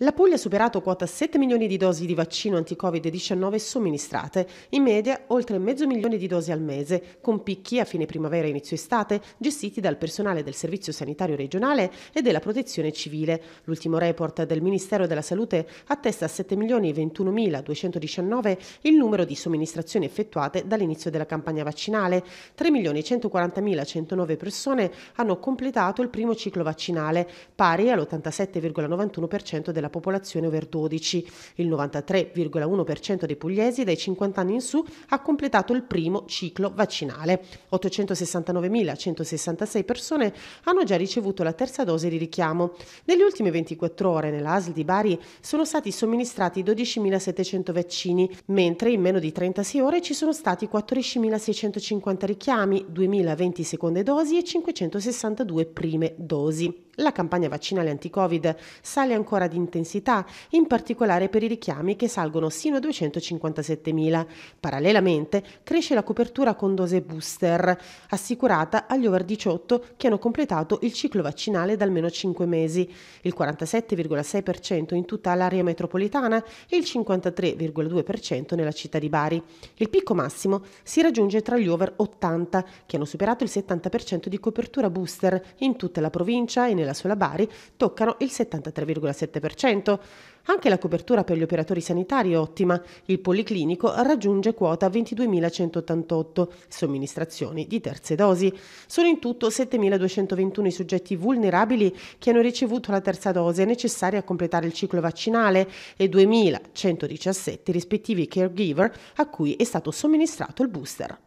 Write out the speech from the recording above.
La Puglia ha superato quota 7 milioni di dosi di vaccino anti-Covid-19 somministrate, in media oltre mezzo milione di dosi al mese, con picchi a fine primavera e inizio estate, gestiti dal personale del Servizio Sanitario Regionale e della Protezione Civile. L'ultimo report del Ministero della Salute attesta a 7 milioni e 21.219 il numero di somministrazioni effettuate dall'inizio della campagna vaccinale. 3 milioni e 140.109 persone hanno completato il primo ciclo vaccinale, pari all'87,91% della della popolazione over 12. Il 93,1% dei pugliesi dai 50 anni in su ha completato il primo ciclo vaccinale. 869.166 persone hanno già ricevuto la terza dose di richiamo. Nelle ultime 24 ore nell'ASL di Bari sono stati somministrati 12.700 vaccini, mentre in meno di 36 ore ci sono stati 14.650 richiami, 2.020 seconde dosi e 562 prime dosi. La campagna vaccinale anti-Covid sale ancora d'intesa intensità, in particolare per i richiami che salgono sino a 257.000. Parallelamente cresce la copertura con dose booster, assicurata agli over 18 che hanno completato il ciclo vaccinale da almeno 5 mesi, il 47,6% in tutta l'area metropolitana e il 53,2% nella città di Bari. Il picco massimo si raggiunge tra gli over 80 che hanno superato il 70% di copertura booster in tutta la provincia e nella sola Bari toccano il 73,7% 40%. Anche la copertura per gli operatori sanitari è ottima. Il policlinico raggiunge quota 22.188 somministrazioni di terze dosi. Sono in tutto 7.221 i soggetti vulnerabili che hanno ricevuto la terza dose necessaria a completare il ciclo vaccinale e 2.117 i rispettivi caregiver a cui è stato somministrato il booster.